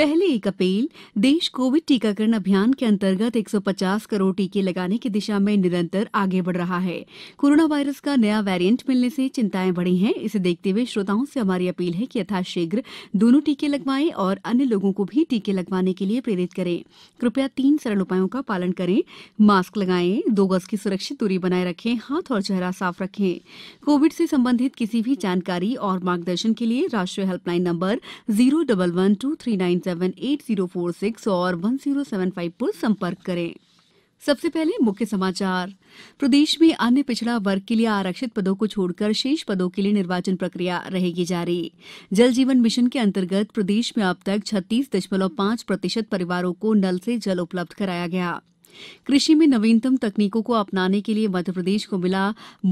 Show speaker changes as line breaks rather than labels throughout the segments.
पहले एक अपील देश कोविड टीकाकरण अभियान के अंतर्गत 150 करोड़ टीके लगाने की दिशा में निरंतर आगे बढ़ रहा है कोरोना वायरस का नया वेरिएंट मिलने से चिंताएं बढ़ी हैं इसे देखते हुए श्रोताओं से हमारी अपील है कि यथाशीघ्र दोनों टीके लगवाएं और अन्य लोगों को भी टीके लगवाने के लिए प्रेरित करें कृपया तीन सरल उपायों का पालन करें मास्क लगाएं दो गज की सुरक्षित दूरी बनाए रखें हाथ और चेहरा साफ रखें कोविड से संबंधित किसी भी जानकारी और मार्गदर्शन के लिए राष्ट्रीय helpline number zero double one two three nine seven eight zero four six और वन जीरो सेवन फाइव पर संपर्क करें सबसे पहले मुख्य समाचार प्रदेश में अन्य पिछड़ा वर्ग के लिए आरक्षित पदों को छोड़कर शेष पदों के लिए निर्वाचन प्रक्रिया रहेगी जारी जल जीवन मिशन के अंतर्गत प्रदेश में अब तक छत्तीस दशमलव पांच प्रतिशत परिवारों को नल से जल उपलब्ध कराया गया कृषि में नवीनतम तकनीकों को अपनाने के लिए मध्यप्रदेश को मिला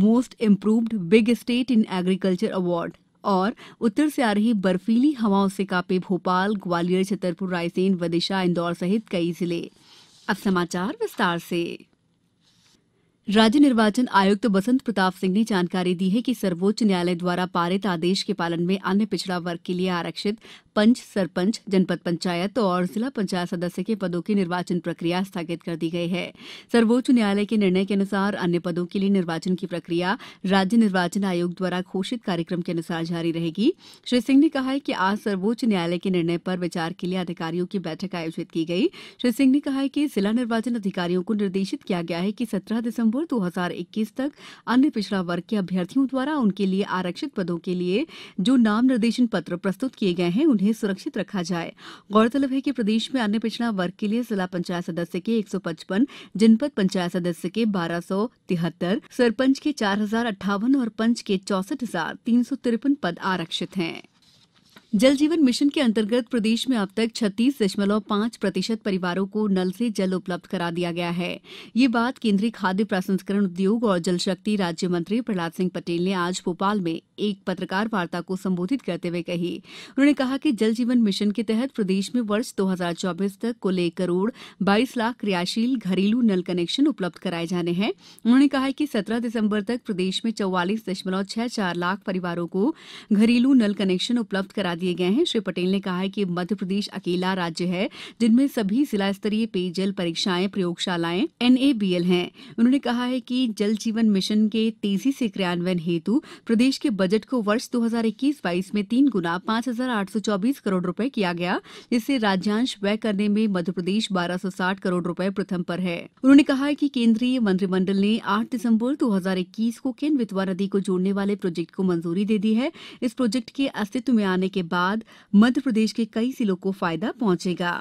most improved big state in agriculture award और उत्तर से आ रही बर्फीली हवाओं से कांपे भोपाल ग्वालियर छतरपुर रायसेन विदिशा इंदौर सहित कई जिले अब समाचार विस्तार से राज्य निर्वाचन आयुक्त बसंत प्रताप सिंह ने जानकारी दी है कि सर्वोच्च न्यायालय द्वारा पारित आदेश के पालन में अन्य पिछड़ा वर्ग के लिए आरक्षित पंच सरपंच जनपद पंचायत और जिला पंचायत सदस्य के पदों की निर्वाचन प्रक्रिया स्थगित कर दी गई है सर्वोच्च न्यायालय के निर्णय के अनुसार अन्य पदों के लिए निर्वाचन की प्रक्रिया राज्य निर्वाचन आयोग द्वारा घोषित कार्यक्रम के अनुसार जारी रहेगी श्री सिंह ने कहा कि आज सर्वोच्च न्यायालय के निर्णय पर विचार के लिए अधिकारियों की बैठक आयोजित की गई श्री सिंह ने कहा कि जिला निर्वाचन अधिकारियों को निर्देशित किया गया है कि सत्रह दिसंबर दो तक अन्य पिछड़ा वर्ग के अभ्यर्थियों द्वारा उनके लिए आरक्षित पदों के लिए जो नाम निर्देशन पत्र प्रस्तुत किए गए हैं उन्हें उन्हें सुरक्षित रखा जाए गौरतलब है कि प्रदेश में अन्य पिछड़ा वर्ग के लिए जिला पंचायत सदस्य के एक सौ पचपन जनपद पंचायत सदस्य के बारह सौ तिहत्तर सरपंच के चार हजार और पंच के चौसठ हजार तीन सौ तिरपन पद आरक्षित हैं जल जीवन मिशन के अंतर्गत प्रदेश में अब तक छत्तीस दशमलव पांच प्रतिशत परिवारों को नल से जल उपलब्ध करा दिया गया है ये बात केंद्रीय खाद्य प्रसंस्करण उद्योग और जल शक्ति राज्य मंत्री प्रहलाद सिंह पटेल ने आज भोपाल में एक पत्रकार वार्ता को संबोधित करते हुए कही उन्होंने कहा कि जल जीवन मिशन के तहत प्रदेश में वर्ष दो तक कुल एक करोड़ बाईस लाख क्रियाशील घरेलू नल कनेक्शन उपलब्ध कराए जाने हैं उन्होंने कहा कि सत्रह दिसंबर तक प्रदेश में चौवालीस लाख परिवारों को घरेलू नल कनेक्शन उपलब्ध करा दिए गए हैं श्री पटेल ने कहा है कि मध्य प्रदेश अकेला राज्य है जिनमें सभी जिला स्तरीय पेयजल परीक्षाएं प्रयोगशालाएं एनएबीएल हैं उन्होंने कहा है कि जल जीवन मिशन के तेजी से क्रियान्वयन हेतु प्रदेश के बजट को वर्ष दो हजार में तीन गुना पांच करोड़ रूपए किया गया जिससे राज्यांश व्यय करने में मध्यप्रदेश बारह करोड़ रूपए प्रथम पर है उन्होंने कहा है कि केंद्रीय मंत्रिमंडल ने आठ दिसम्बर दो को केन वितवा नदी को जोड़ने वाले प्रोजेक्ट को मंजूरी दे दी है इस प्रोजेक्ट के अस्तित्व में आने के बाद मध्यप्रदेश के कई जिलों को फायदा पहुंचेगा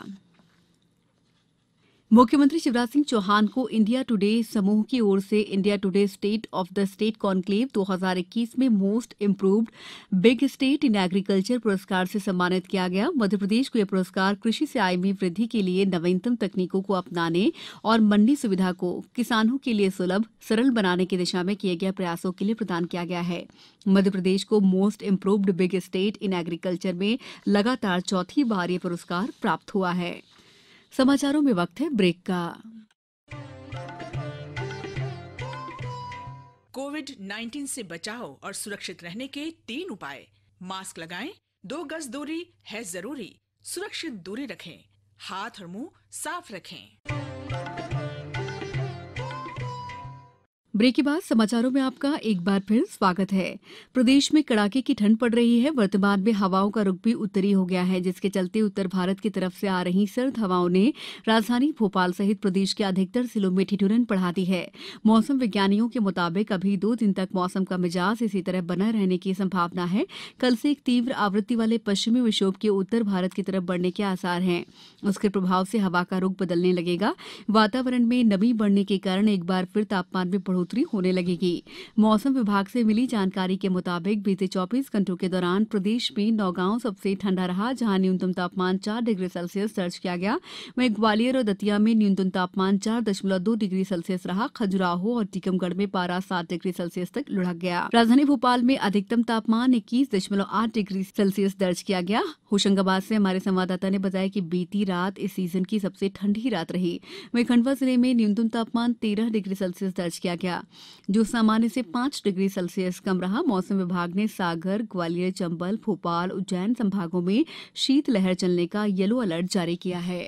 मुख्यमंत्री शिवराज सिंह चौहान को इंडिया टुडे समूह की ओर से India Today state of the state conclave 2021 में most improved big state in agriculture पुरस्कार से सम्मानित किया गया मध्यप्रदेश को यह पुरस्कार कृषि से आय में वृद्धि के लिए नवीनतम तकनीकों को अपनाने और मंडी सुविधा को किसानों के लिए सुलभ सरल बनाने की दिशा में किए गए प्रयासों के लिए प्रदान किया गया है मध्यप्रदेश को most improved big state in agriculture में लगातार चौथी बार यह पुरस्कार प्राप्त हुआ है समाचारों में वक्त है ब्रेक का कोविड 19 से बचाव और सुरक्षित रहने के तीन उपाय मास्क लगाएं, दो गज दूरी है जरूरी सुरक्षित दूरी रखें हाथ और मुंह साफ रखें ब्रेक के बाद समाचारों में आपका एक बार फिर स्वागत है प्रदेश में कड़ाके की ठंड पड़ रही है वर्तमान में हवाओं का रुख भी उत्तरी हो गया है जिसके चलते उत्तर भारत की तरफ से आ रही सर्द हवाओं ने राजधानी भोपाल सहित प्रदेश के अधिकतर जिलों में ठिठुरन बढ़ा दी है मौसम विज्ञानियों के मुताबिक अभी दो दिन तक मौसम का मिजाज इसी तरह बना रहने की संभावना है कल से एक तीव्र आवृत्ति वाले पश्चिमी विक्षोभ के उत्तर भारत की तरफ बढ़ने के आसार हैं उसके प्रभाव से हवा का रुख बदलने लगेगा वातावरण में नमी बढ़ने के कारण एक बार फिर तापमान में बढ़ोतरी बढ़ोतरी होने लगेगी मौसम विभाग से मिली जानकारी के मुताबिक बीते चौबीस घंटों के दौरान प्रदेश में नौगांव सबसे ठंडा रहा जहां न्यूनतम तापमान चार डिग्री सेल्सियस दर्ज किया गया वहीं ग्वालियर और दतिया में न्यूनतम तापमान चार दशमलव दो डिग्री सेल्सियस रहा खजुराहो और टीकमगढ़ में पारा सात डिग्री सेल्सियस तक लुढ़क गया राजधानी भोपाल में अधिकतम तापमान इक्कीस दशमलव आठ डिग्री सेल्सियस दर्ज किया गया होशंगाबाद से हमारे संवाददाता ने बताया कि बीती रात इस सीजन की सबसे ठंडी रात रही वहीं खंडवा जिले में न्यूनतम तापमान तेरह डिग्री सेल्सियस दर्ज किया गया गया जो सामान्य से पांच डिग्री सेल्सियस कम रहा मौसम विभाग ने सागर ग्वालियर चंबल भोपाल उज्जैन संभागों में शीतलहर चलने का येलो अलर्ट जारी किया है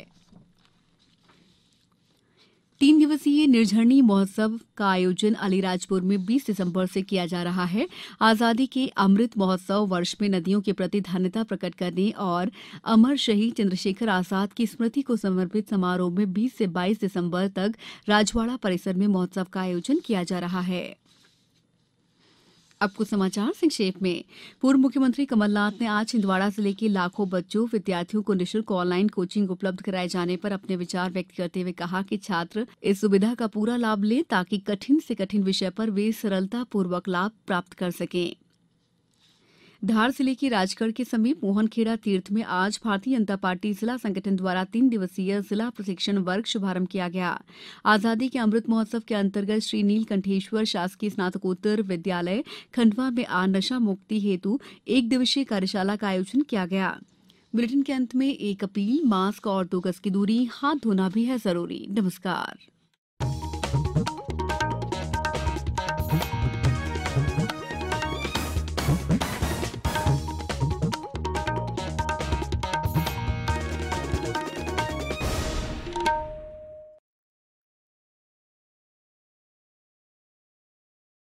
तीन दिवसीय निर्झरणी महोत्सव का आयोजन अलीराजपुर में 20 दिसंबर से किया जा रहा है आजादी के अमृत महोत्सव वर्ष में नदियों के प्रति धन्यता प्रकट करने और अमर शहीद चंद्रशेखर आजाद की स्मृति को समर्पित समारोह में 20 से 22 दिसंबर तक राजवाड़ा परिसर में महोत्सव का आयोजन किया जा रहा है अब कुछ समाचार संक्षेप में पूर्व मुख्यमंत्री कमलनाथ ने आज छिंदवाड़ा जिले के लाखों बच्चों विद्यार्थियों को निशुल्क ऑनलाइन कोचिंग उपलब्ध कराए जाने पर अपने विचार व्यक्त करते हुए कहा कि छात्र इस सुविधा का पूरा लाभ लें ताकि कठिन से कठिन विषय पर वे सरलता पूर्वक लाभ प्राप्त कर सकें धार जिले के राजगढ़ के समीप मोहनखेड़ा तीर्थ में आज भारतीय जनता पार्टी जिला संगठन द्वारा तीन दिवसीय जिला प्रशिक्षण वर्ग शुभारंभ किया गया आजादी के अमृत महोत्सव के अंतर्गत श्री नीलकंठेश्वर शासकीय स्नातकोत्तर विद्यालय खंडवा में आज नशा मुक्ति हेतु एक दिवसीय कार्यशाला का आयोजन किया गया बुलेटिन के अंत में एक अपील मास्क और दो गज की दूरी हाथ धोना भी है जरूरी नमस्कार